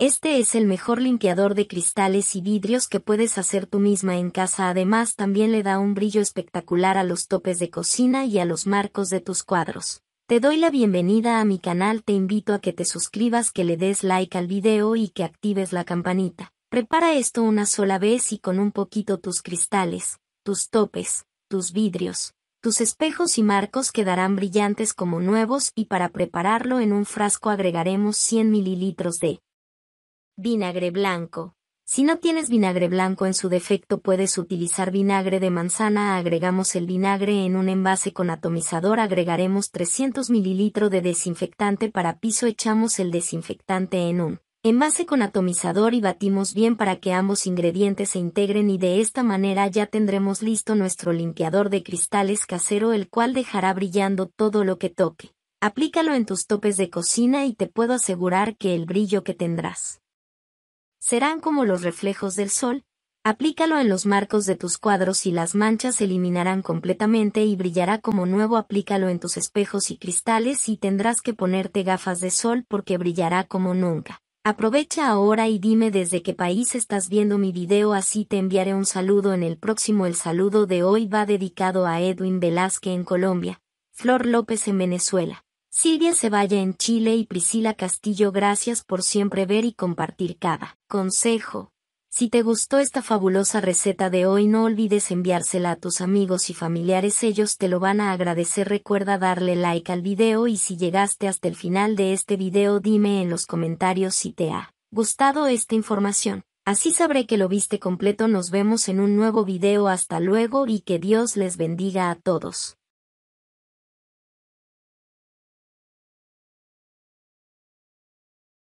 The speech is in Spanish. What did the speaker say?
Este es el mejor limpiador de cristales y vidrios que puedes hacer tú misma en casa. Además también le da un brillo espectacular a los topes de cocina y a los marcos de tus cuadros. Te doy la bienvenida a mi canal, te invito a que te suscribas, que le des like al video y que actives la campanita. Prepara esto una sola vez y con un poquito tus cristales, tus topes, tus vidrios, tus espejos y marcos quedarán brillantes como nuevos y para prepararlo en un frasco agregaremos 100 mililitros de Vinagre blanco. Si no tienes vinagre blanco en su defecto puedes utilizar vinagre de manzana. Agregamos el vinagre en un envase con atomizador. Agregaremos 300 mililitros de desinfectante para piso. Echamos el desinfectante en un envase con atomizador y batimos bien para que ambos ingredientes se integren y de esta manera ya tendremos listo nuestro limpiador de cristales casero el cual dejará brillando todo lo que toque. Aplícalo en tus topes de cocina y te puedo asegurar que el brillo que tendrás serán como los reflejos del sol, aplícalo en los marcos de tus cuadros y las manchas se eliminarán completamente y brillará como nuevo aplícalo en tus espejos y cristales y tendrás que ponerte gafas de sol porque brillará como nunca. Aprovecha ahora y dime desde qué país estás viendo mi video así te enviaré un saludo en el próximo. El saludo de hoy va dedicado a Edwin Velázquez en Colombia, Flor López en Venezuela, Silvia Ceballa en Chile y Priscila Castillo, gracias por siempre ver y compartir cada consejo. Si te gustó esta fabulosa receta de hoy no olvides enviársela a tus amigos y familiares, ellos te lo van a agradecer. Recuerda darle like al video y si llegaste hasta el final de este video dime en los comentarios si te ha gustado esta información. Así sabré que lo viste completo. Nos vemos en un nuevo video. Hasta luego y que Dios les bendiga a todos.